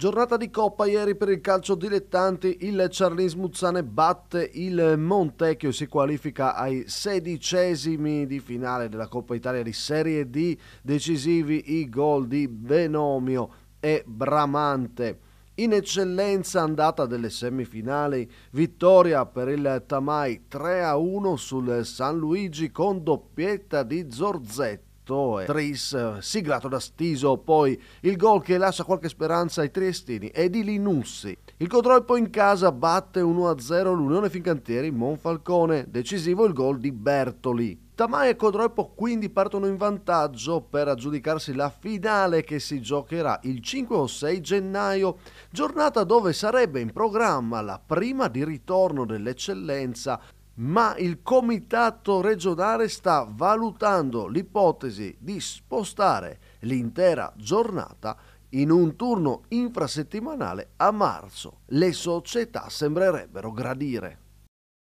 Giornata di Coppa ieri per il calcio dilettanti, il Charlins Muzzane batte il Montecchio e si qualifica ai sedicesimi di finale della Coppa Italia di Serie D, decisivi i gol di Benomio e Bramante. In eccellenza andata delle semifinali, vittoria per il Tamai 3-1 sul San Luigi con doppietta di Zorzetti questo è eh, Tris eh, siglato da Stiso, poi il gol che lascia qualche speranza ai triestini è di Linussi. Il Codroipo in casa batte 1-0 l'Unione Fincantieri Monfalcone, decisivo il gol di Bertoli. Tamai e Codroipo quindi partono in vantaggio per aggiudicarsi la finale che si giocherà il 5 o 6 gennaio, giornata dove sarebbe in programma la prima di ritorno dell'eccellenza ma il Comitato regionale sta valutando l'ipotesi di spostare l'intera giornata in un turno infrasettimanale a marzo. Le società sembrerebbero gradire.